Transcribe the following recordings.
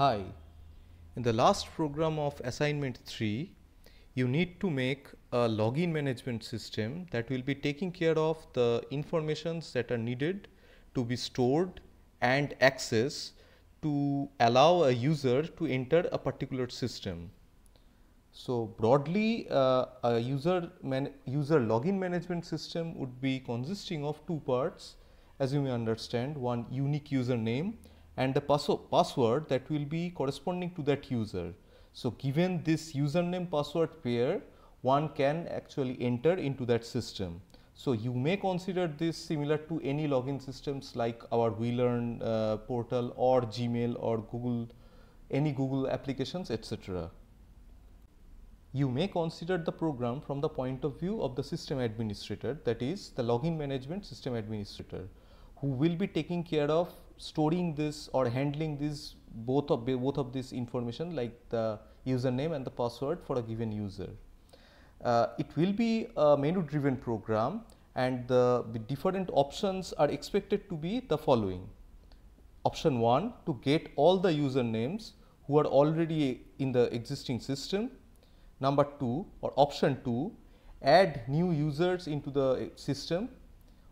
Hi, in the last program of assignment 3, you need to make a login management system that will be taking care of the informations that are needed to be stored and accessed to allow a user to enter a particular system. So broadly, uh, a user, user login management system would be consisting of two parts as you may understand, one unique username and the password that will be corresponding to that user. So, given this username password pair, one can actually enter into that system. So, you may consider this similar to any login systems like our WeLearn uh, portal or Gmail or Google, any Google applications etc. You may consider the program from the point of view of the system administrator that is the login management system administrator who will be taking care of storing this or handling this both of both of this information like the username and the password for a given user. Uh, it will be a menu driven program and the different options are expected to be the following. Option 1 to get all the usernames who are already in the existing system. Number 2 or option 2 add new users into the system.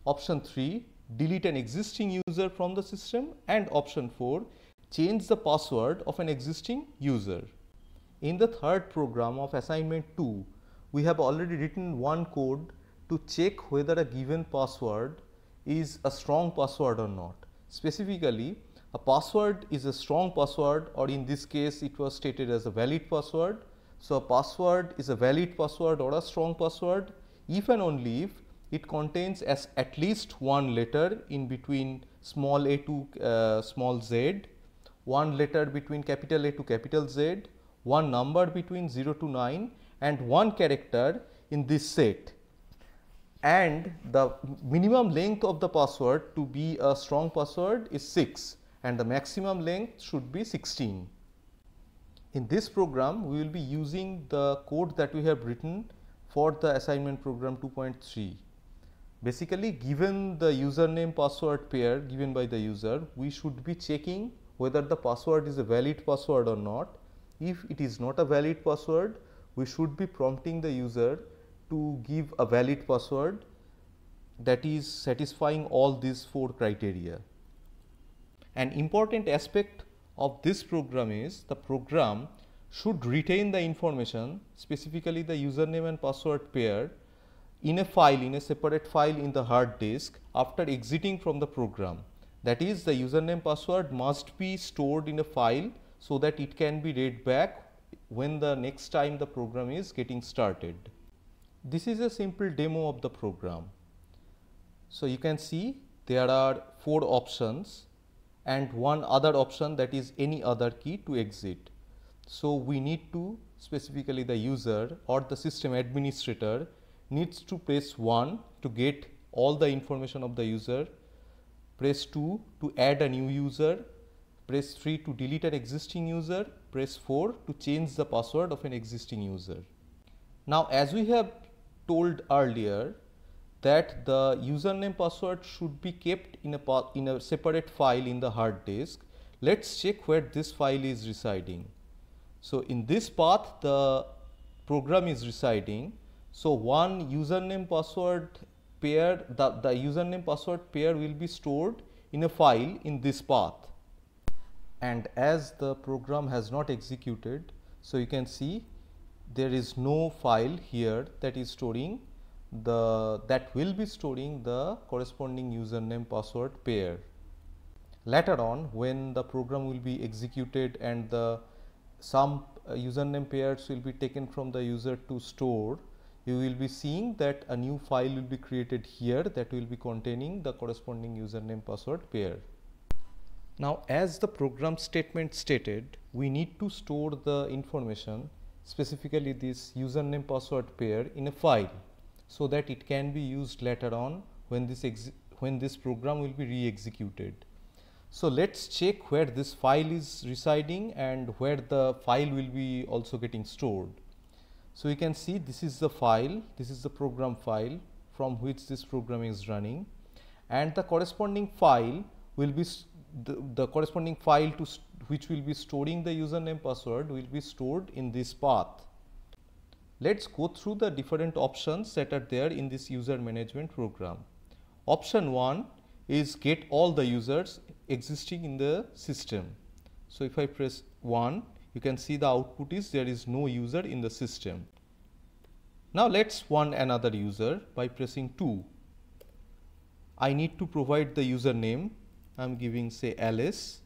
Option 3 delete an existing user from the system and option 4 change the password of an existing user. In the third program of assignment 2 we have already written one code to check whether a given password is a strong password or not. Specifically a password is a strong password or in this case it was stated as a valid password. So, a password is a valid password or a strong password if and only if it contains as at least one letter in between small a to uh, small z, one letter between capital A to capital Z, one number between 0 to 9 and one character in this set and the minimum length of the password to be a strong password is 6 and the maximum length should be 16. In this program, we will be using the code that we have written for the assignment program 2.3 basically given the username password pair given by the user we should be checking whether the password is a valid password or not if it is not a valid password we should be prompting the user to give a valid password that is satisfying all these four criteria. An important aspect of this program is the program should retain the information specifically the username and password pair in a file, in a separate file in the hard disk after exiting from the program. That is the username password must be stored in a file so that it can be read back when the next time the program is getting started. This is a simple demo of the program. So you can see there are four options and one other option that is any other key to exit. So we need to specifically the user or the system administrator needs to press 1 to get all the information of the user, press 2 to add a new user, press 3 to delete an existing user, press 4 to change the password of an existing user. Now as we have told earlier that the username password should be kept in a, in a separate file in the hard disk, let's check where this file is residing. So in this path the program is residing so one username password pair, the, the username password pair will be stored in a file in this path. And as the program has not executed, so you can see there is no file here that is storing the that will be storing the corresponding username password pair. Later on when the program will be executed and the some uh, username pairs will be taken from the user to store you will be seeing that a new file will be created here that will be containing the corresponding username password pair. Now as the program statement stated, we need to store the information specifically this username password pair in a file so that it can be used later on when this when this program will be re-executed. So let's check where this file is residing and where the file will be also getting stored. So, we can see this is the file, this is the program file from which this program is running and the corresponding file will be the, the, corresponding file to which will be storing the username password will be stored in this path. Let us go through the different options that are there in this user management program. Option 1 is get all the users existing in the system. So, if I press 1 you can see the output is there is no user in the system. Now let's want another user by pressing 2. I need to provide the username. I'm giving say Alice.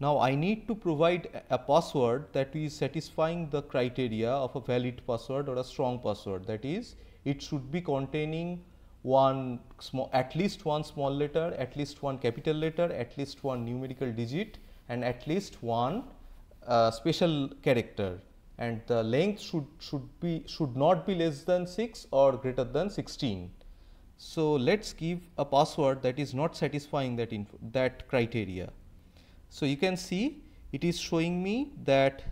Now I need to provide a password that is satisfying the criteria of a valid password or a strong password. That is, it should be containing one small, at least one small letter, at least one capital letter, at least one numerical digit and at least one uh, special character and the length should should be should not be less than 6 or greater than 16 so let's give a password that is not satisfying that info, that criteria so you can see it is showing me that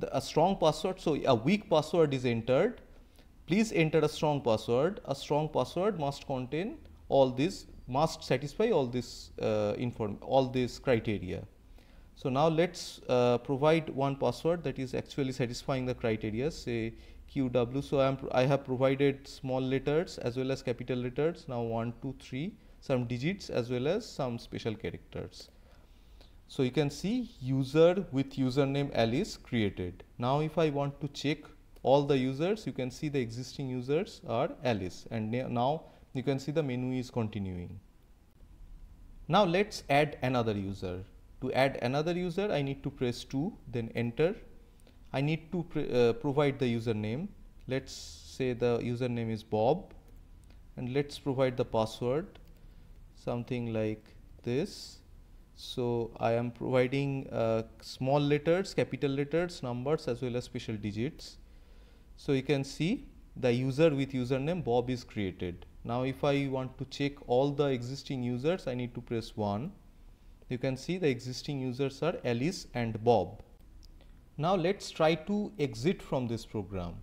the, a strong password so a weak password is entered please enter a strong password a strong password must contain all these must satisfy all this uh, inform all these criteria so now let's uh, provide one password that is actually satisfying the criteria say QW. So I, am I have provided small letters as well as capital letters now 1, 2, 3 some digits as well as some special characters. So you can see user with username Alice created. Now if I want to check all the users you can see the existing users are Alice and now you can see the menu is continuing. Now let's add another user. To add another user, I need to press 2, then enter. I need to uh, provide the username. Let's say the username is Bob and let's provide the password something like this. So I am providing uh, small letters, capital letters, numbers as well as special digits. So you can see the user with username Bob is created. Now if I want to check all the existing users, I need to press 1 you can see the existing users are Alice and Bob. Now let's try to exit from this program.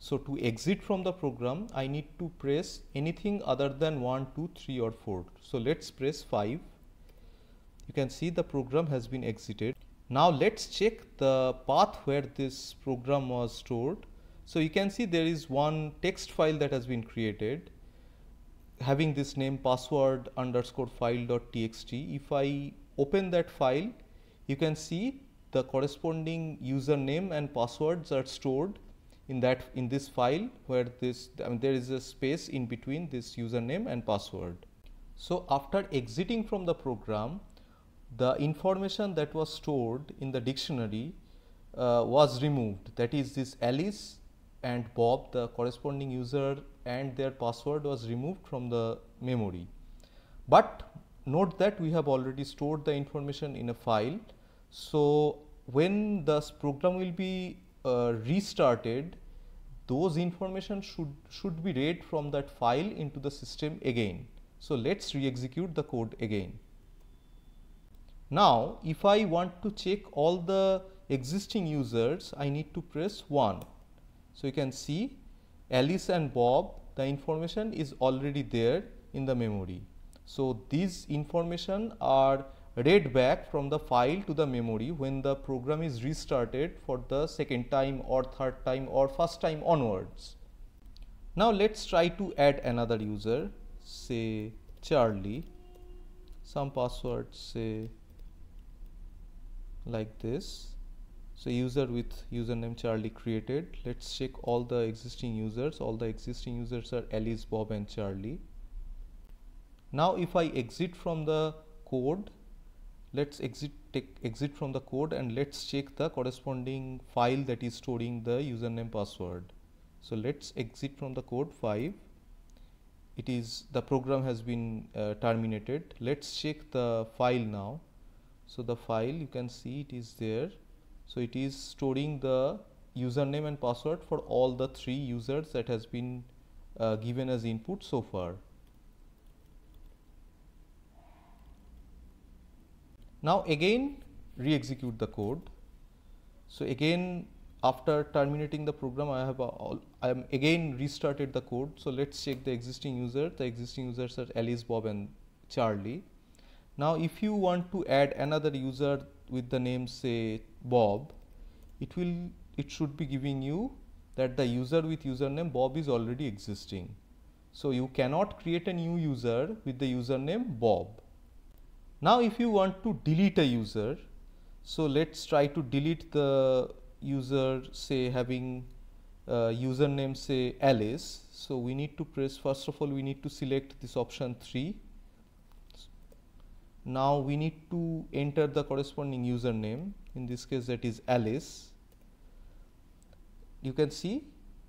So to exit from the program, I need to press anything other than 1, 2, 3 or 4. So let's press 5. You can see the program has been exited. Now let's check the path where this program was stored. So you can see there is one text file that has been created having this name password underscore file dot txt. If I open that file, you can see the corresponding username and passwords are stored in that in this file where this I mean, there is a space in between this username and password. So after exiting from the program, the information that was stored in the dictionary uh, was removed. That is this Alice and Bob, the corresponding user and their password was removed from the memory. But note that we have already stored the information in a file. So, when this program will be uh, restarted, those information should, should be read from that file into the system again. So, let us re-execute the code again. Now, if I want to check all the existing users, I need to press 1 so, you can see Alice and Bob the information is already there in the memory. So, these information are read back from the file to the memory when the program is restarted for the second time or third time or first time onwards. Now, let us try to add another user say Charlie some password say like this so user with username charlie created let's check all the existing users all the existing users are alice bob and charlie now if i exit from the code let's exit take exit from the code and let's check the corresponding file that is storing the username password so let's exit from the code 5 it is the program has been uh, terminated let's check the file now so the file you can see it is there so, it is storing the username and password for all the three users that has been uh, given as input so far. Now again re-execute the code. So again after terminating the program I have all, I am again restarted the code. So let's check the existing user. The existing users are Alice, Bob and Charlie. Now if you want to add another user with the name say Bob, it will it should be giving you that the user with username Bob is already existing. So, you cannot create a new user with the username Bob. Now, if you want to delete a user, so let us try to delete the user say having uh, username say Alice. So, we need to press first of all we need to select this option 3 now we need to enter the corresponding username, in this case that is Alice. You can see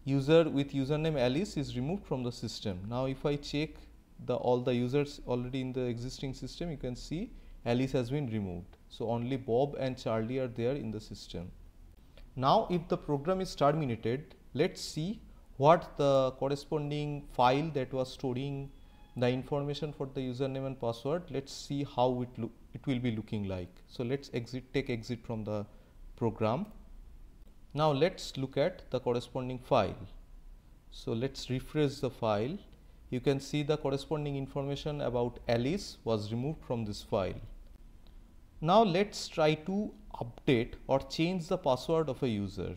user with username Alice is removed from the system. Now if I check the all the users already in the existing system, you can see Alice has been removed. So only Bob and Charlie are there in the system. Now if the program is terminated, let's see what the corresponding file that was storing the information for the username and password let's see how it look it will be looking like so let's exit take exit from the program now let's look at the corresponding file so let's refresh the file you can see the corresponding information about Alice was removed from this file now let's try to update or change the password of a user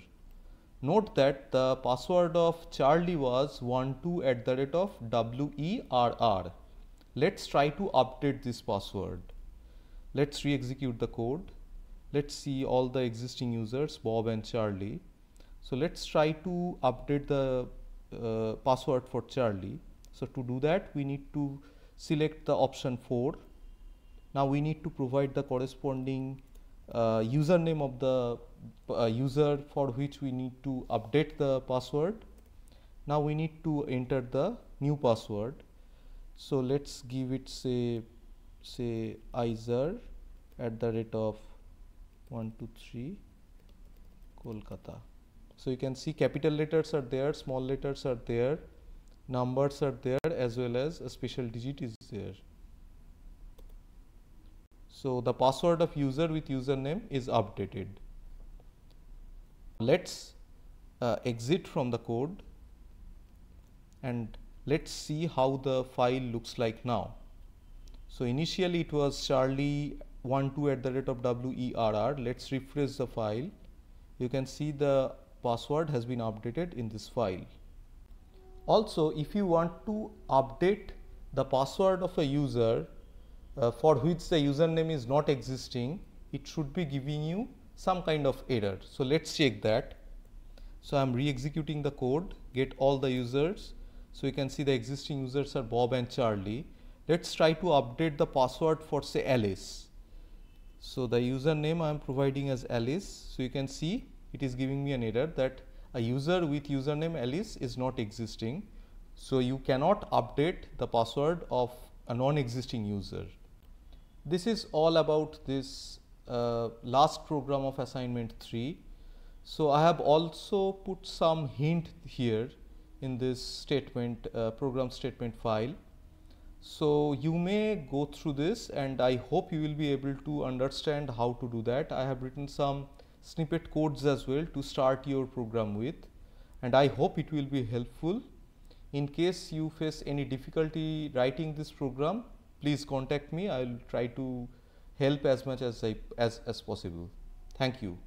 Note that the password of Charlie was 12 at the rate of WERR. Let's try to update this password. Let's re-execute the code. Let's see all the existing users, Bob and Charlie. So let's try to update the uh, password for Charlie. So to do that, we need to select the option 4. Now we need to provide the corresponding uh, username of the uh, user for which we need to update the password. Now we need to enter the new password. So let's give it say say Izer at the rate of 123 Kolkata. So you can see capital letters are there, small letters are there, numbers are there as well as a special digit is there. So, the password of user with username is updated. Let's uh, exit from the code and let's see how the file looks like now. So, initially it was charlie 12 at the rate of WERR. Let's refresh the file. You can see the password has been updated in this file. Also, if you want to update the password of a user, uh, for which the username is not existing, it should be giving you some kind of error. So let's check that. So I'm re-executing the code, get all the users. So you can see the existing users are Bob and Charlie. Let's try to update the password for say Alice. So the username I am providing as Alice. So you can see it is giving me an error that a user with username Alice is not existing. So you cannot update the password of a non-existing user. This is all about this uh, last program of assignment 3. So, I have also put some hint here in this statement uh, program statement file. So, you may go through this and I hope you will be able to understand how to do that. I have written some snippet codes as well to start your program with and I hope it will be helpful. In case you face any difficulty writing this program, please contact me. I will try to help as much as I as, as possible. Thank you.